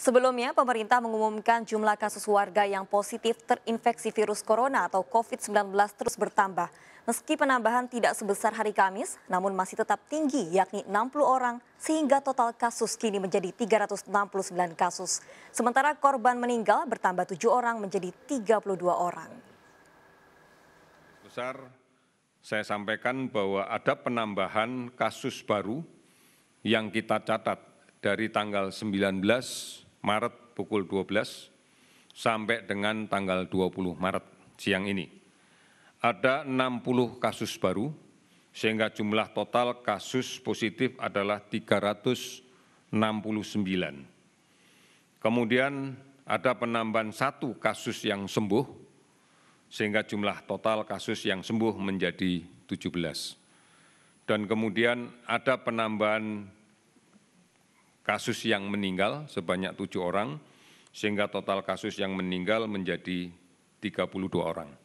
Sebelumnya, pemerintah mengumumkan jumlah kasus warga yang positif terinfeksi virus corona atau COVID-19 terus bertambah. Meski penambahan tidak sebesar hari Kamis, namun masih tetap tinggi yakni 60 orang sehingga total kasus kini menjadi 369 kasus. Sementara korban meninggal bertambah 7 orang menjadi 32 orang. Besar saya sampaikan bahwa ada penambahan kasus baru yang kita catat dari tanggal 19 maret pukul 12 sampai dengan tanggal 20 maret siang ini ada 60 kasus baru sehingga jumlah total kasus positif adalah 369. Kemudian ada penambahan satu kasus yang sembuh, sehingga jumlah total kasus yang sembuh menjadi 17. Dan kemudian ada penambahan kasus yang meninggal sebanyak tujuh orang sehingga total kasus yang meninggal menjadi tiga puluh dua orang